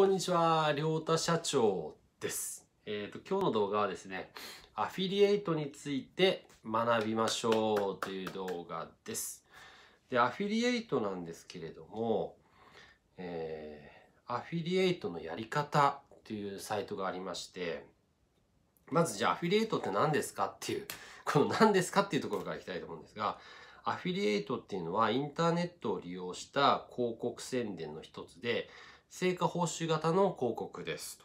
こんにちは、りょうた社長です。えっ、ー、と、今日の動画はですね、アフィリエイトについて学びましょうという動画です。で、アフィリエイトなんですけれども、えー、アフィリエイトのやり方というサイトがありまして、まずじゃあアフィリエイトって何ですかっていう、この何ですかっていうところからいきたいと思うんですが、アフィリエイトっていうのはインターネットを利用した広告宣伝の一つで、成果報酬型の広告です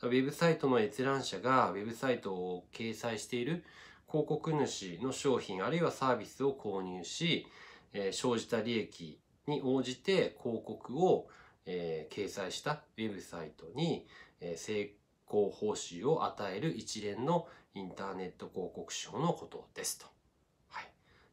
ウェブサイトの閲覧者がウェブサイトを掲載している広告主の商品あるいはサービスを購入し、えー、生じた利益に応じて広告を、えー、掲載したウェブサイトに、えー、成功報酬を与える一連のインターネット広告賞のことですと。はい、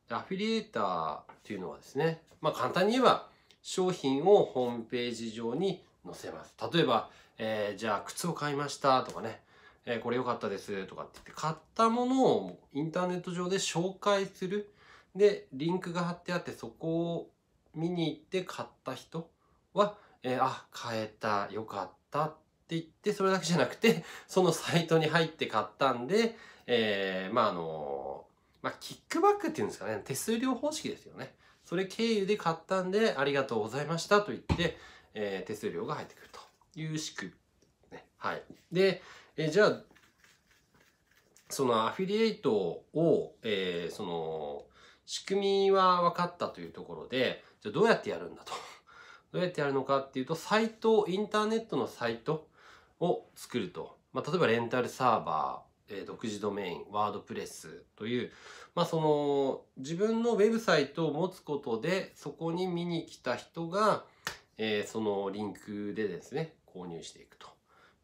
アフィリエーターというのはですね、まあ、簡単に言えば商品をホームページ上に載せます。例えば、えー、じゃあ靴を買いましたとかね、えー、これ良かったですとかって言って、買ったものをインターネット上で紹介する。で、リンクが貼ってあって、そこを見に行って買った人は、えー、あ、買えた、良かったって言って、それだけじゃなくて、そのサイトに入って買ったんで、えー、まあ、あのまあ、キックバックっていうんですかね、手数料方式ですよね。それ経由で買ったんで、ありがとうございましたと言って、えー、手数料が入ってくるという仕組み。ね、はい。で、えー、じゃあ、そのアフィリエイトを、えー、その、仕組みは分かったというところで、じゃあどうやってやるんだと。どうやってやるのかっていうと、サイト、インターネットのサイトを作ると。まあ、例えばレンタルサーバー、え独自ドメイン、ワードプレスという、まあその自分のウェブサイトを持つことで、そこに見に来た人が、えー、そのリンクでですね、購入していくと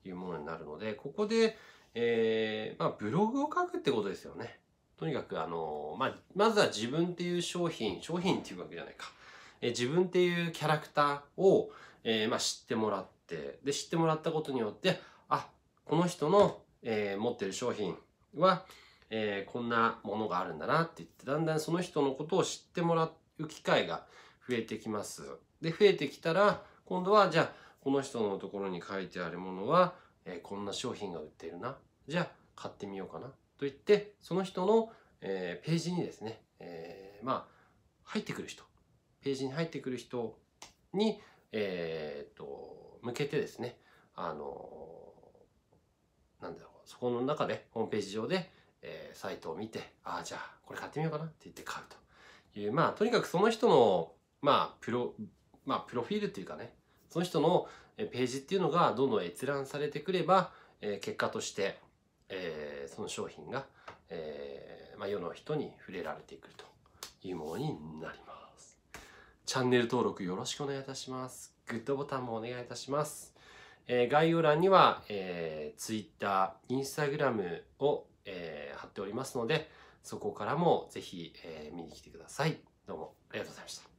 いうものになるので、ここで、えー、まあブログを書くってことですよね。とにかくあの、まあ、まずは自分っていう商品、商品っていうわけじゃないか。えー、自分っていうキャラクターを、えー、まあ知ってもらって、で、知ってもらったことによって、あ、この人のえー、持ってる商品は、えー、こんなものがあるんだなって言ってだんだんその人のことを知ってもらう機会が増えてきます。で増えてきたら今度はじゃあこの人のところに書いてあるものは、えー、こんな商品が売ってるなじゃあ買ってみようかなと言ってその人の、えー、ページにですね、えー、まあ入ってくる人ページに入ってくる人に、えー、と向けてですねあのなんだろう、そこの中で、ホームページ上で、えー、サイトを見て、ああ、じゃあ、これ買ってみようかなって言って買うという、まあ、とにかくその人の、まあ、プロ、まあ、プロフィールっていうかね、その人のページっていうのがどんどん閲覧されてくれば、えー、結果として、えー、その商品が、えーまあ、世の人に触れられてくるというものになります。チャンネル登録よろしくお願いいたします。グッドボタンもお願いいたします。えー、概要欄には、えー、Twitter、Instagram を、えー、貼っておりますので、そこからもぜひ、えー、見に来てください。どうもありがとうございました。